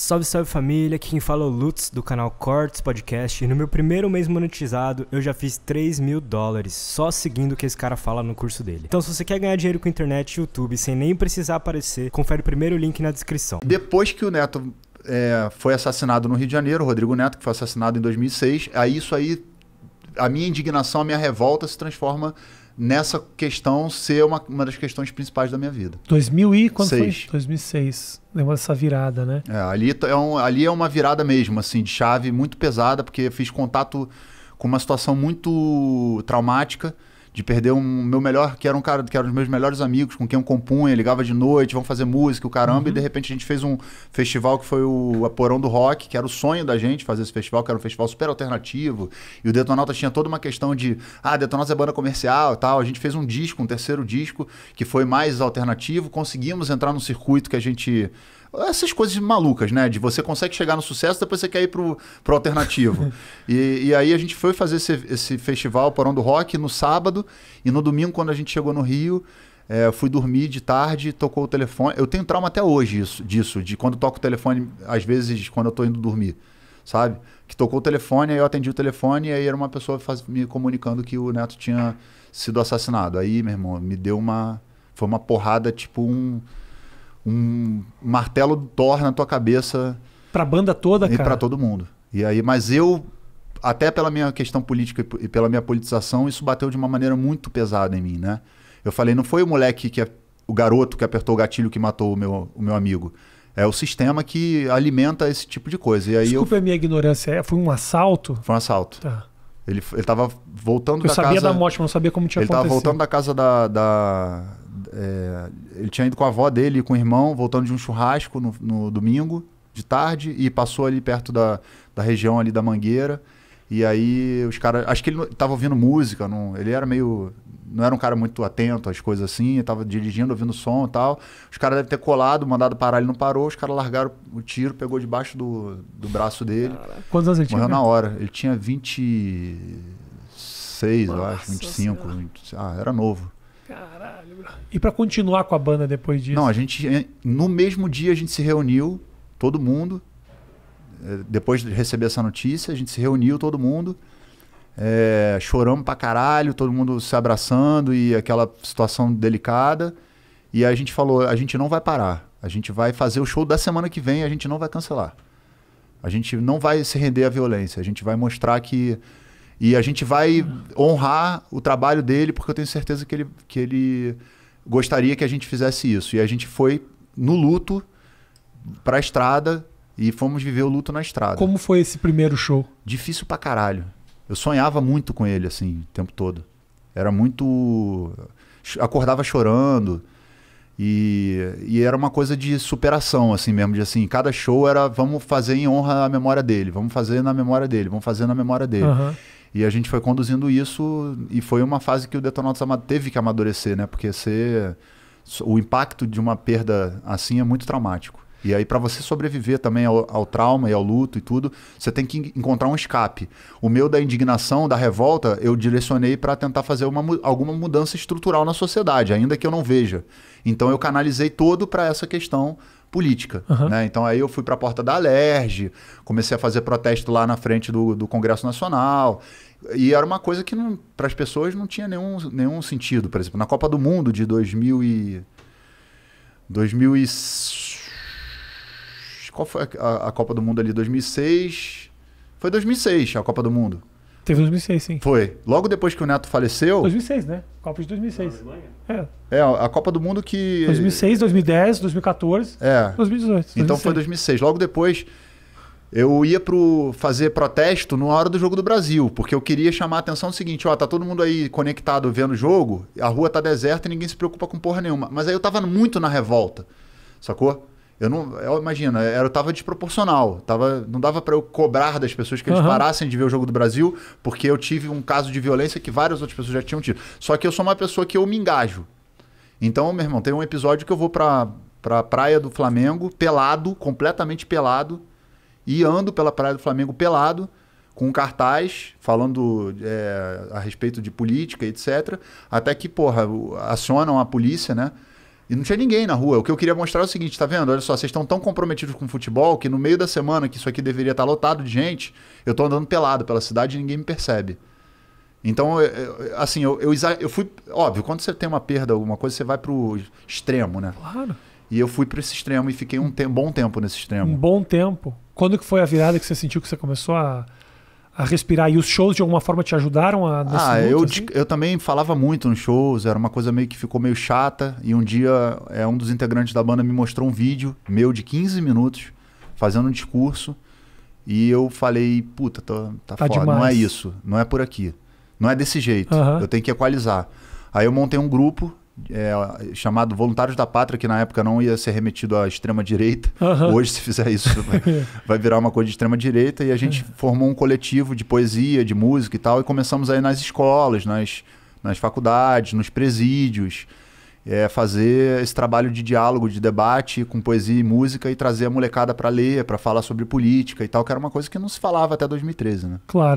Salve, salve família, aqui quem fala é o Lutz do canal Cortes Podcast e no meu primeiro mês monetizado eu já fiz 3 mil dólares só seguindo o que esse cara fala no curso dele. Então se você quer ganhar dinheiro com internet e YouTube sem nem precisar aparecer, confere o primeiro link na descrição. Depois que o Neto é, foi assassinado no Rio de Janeiro, Rodrigo Neto, que foi assassinado em 2006. Aí isso aí a minha indignação, a minha revolta se transforma nessa questão ser uma, uma das questões principais da minha vida. 2000 e quando Seis. foi? 2006. Lembra dessa virada, né? É, ali, é um, ali é uma virada mesmo, assim, de chave muito pesada, porque fiz contato com uma situação muito traumática de perder um meu melhor, que era um cara, que era um dos meus melhores amigos, com quem eu compunha, ligava de noite, vamos fazer música, o caramba, uhum. e de repente a gente fez um festival que foi o Aporão do Rock, que era o sonho da gente fazer esse festival, que era um festival super alternativo, e o Detonautas tinha toda uma questão de, ah, Detonautas é banda comercial e tal, a gente fez um disco, um terceiro disco, que foi mais alternativo, conseguimos entrar num circuito que a gente essas coisas malucas, né? De você consegue chegar no sucesso, depois você quer ir pro, pro alternativo. e, e aí a gente foi fazer esse, esse festival Porão do Rock no sábado, e no domingo, quando a gente chegou no Rio, é, fui dormir de tarde, tocou o telefone. Eu tenho trauma até hoje isso, disso, de quando toco o telefone, às vezes, quando eu tô indo dormir, sabe? Que tocou o telefone, aí eu atendi o telefone, e aí era uma pessoa faz, me comunicando que o neto tinha sido assassinado. Aí, meu irmão, me deu uma. Foi uma porrada, tipo um. Um martelo Thor na tua cabeça. Pra banda toda, e cara? E pra todo mundo. E aí, mas eu até pela minha questão política e pela minha politização, isso bateu de uma maneira muito pesada em mim, né? Eu falei, não foi o moleque que é o garoto que apertou o gatilho que matou o meu, o meu amigo. É o sistema que alimenta esse tipo de coisa. E aí Desculpa eu... a minha ignorância, é, foi um assalto? Foi um assalto. Tá. Ele, ele voltando eu da casa... Eu sabia da morte, mas não sabia como tinha ele acontecido. Ele estava voltando da casa da... da é... ele tinha ido com a avó dele e com o irmão, voltando de um churrasco no, no domingo de tarde e passou ali perto da, da região ali da Mangueira. E aí os caras. Acho que ele estava ouvindo música, não, ele era meio. Não era um cara muito atento às coisas assim, estava dirigindo, ouvindo som e tal. Os caras devem ter colado, mandado parar, ele não parou. Os caras largaram o tiro, pegou debaixo do, do braço dele. Quantos anos ele morreu tinha? Morreu na hora. Ele tinha 26, Nossa, eu acho, 25. 20, ah, era novo. Caralho, E para continuar com a banda depois disso? Não, a gente. No mesmo dia a gente se reuniu, todo mundo. É, depois de receber essa notícia, a gente se reuniu todo mundo, é, choramos pra caralho, todo mundo se abraçando e aquela situação delicada. E a gente falou: a gente não vai parar, a gente vai fazer o show da semana que vem, a gente não vai cancelar. A gente não vai se render à violência, a gente vai mostrar que. E a gente vai honrar o trabalho dele, porque eu tenho certeza que ele, que ele gostaria que a gente fizesse isso. E a gente foi no luto para a estrada e fomos viver o luto na estrada. Como foi esse primeiro show? Difícil pra caralho. Eu sonhava muito com ele, assim, o tempo todo. Era muito. Acordava chorando. E, e era uma coisa de superação, assim mesmo. De assim, cada show era vamos fazer em honra à memória dele, vamos fazer na memória dele, vamos fazer na memória dele. Uhum. E a gente foi conduzindo isso e foi uma fase que o Detonautas teve que amadurecer, né? Porque ser, o impacto de uma perda assim é muito traumático. E aí, para você sobreviver também ao, ao, trauma e ao luto e tudo, você tem que encontrar um escape. O meu da indignação, da revolta, eu direcionei para tentar fazer uma, alguma mudança estrutural na sociedade, ainda que eu não veja. Então, eu canalizei todo para essa questão política. Uhum. Né? Então, aí eu fui para a porta da Alerj, comecei a fazer protesto lá na frente do, do Congresso Nacional. E era uma coisa que, para as pessoas, não tinha nenhum, nenhum sentido. Por exemplo, na Copa do Mundo de 2000 e... 2006, qual foi a, a Copa do Mundo ali? 2006? Foi 2006 a Copa do Mundo. Teve 2006, sim. Foi. Logo depois que o Neto faleceu. 2006, né? Copa de 2006. É. é, a Copa do Mundo que. 2006, 2010, 2014. É. 2018. 2006. Então foi 2006. Logo depois, eu ia pro fazer protesto na hora do Jogo do Brasil, porque eu queria chamar a atenção do seguinte: ó, tá todo mundo aí conectado vendo o jogo, a rua tá deserta e ninguém se preocupa com porra nenhuma. Mas aí eu tava muito na revolta, sacou? Eu não. Eu, imagina, eu tava desproporcional. Tava, não dava para eu cobrar das pessoas que eles uhum. parassem de ver o Jogo do Brasil, porque eu tive um caso de violência que várias outras pessoas já tinham tido. Só que eu sou uma pessoa que eu me engajo. Então, meu irmão, tem um episódio que eu vou pra, pra praia do Flamengo, pelado, completamente pelado, e ando pela praia do Flamengo pelado, com um cartaz falando é, a respeito de política, etc. Até que, porra, acionam a polícia, né? E não tinha ninguém na rua. O que eu queria mostrar é o seguinte, tá vendo? Olha só, vocês estão tão comprometidos com o futebol que no meio da semana, que isso aqui deveria estar tá lotado de gente, eu tô andando pelado pela cidade e ninguém me percebe. Então, eu, assim, eu, eu, eu, fui. Óbvio, quando você tem uma perda, alguma coisa, você vai pro extremo, né? Claro. E eu fui para esse extremo e fiquei um te bom tempo nesse extremo. Um bom tempo. Quando que foi a virada que você sentiu que você começou a a respirar. E os shows de alguma forma te ajudaram a. ah, eu, assim? eu também falava muito nos shows, era uma coisa meio que ficou meio chata. E um dia é, um dos integrantes da banda me mostrou um vídeo meu de 15 minutos, fazendo um discurso. E eu falei, puta, tô, tá, tá foda, demais. não é isso, não é por aqui, não é desse jeito, eu tenho que equalizar. Aí eu montei um grupo é, chamado Voluntários da Pátria, que na época não ia ser remetido à extrema-direita. Uhum. Hoje, se fizer isso, vai, virar uma coisa de extrema-direita. E a gente uhum. formou um coletivo de poesia, de música e tal, e começamos aí nas escolas, nas, nas faculdades, nos presídios, é, fazer esse trabalho de diálogo, de debate com poesia e música e trazer a molecada para ler, para falar sobre política e tal, que era uma coisa que não se falava até 2013, né? Claro.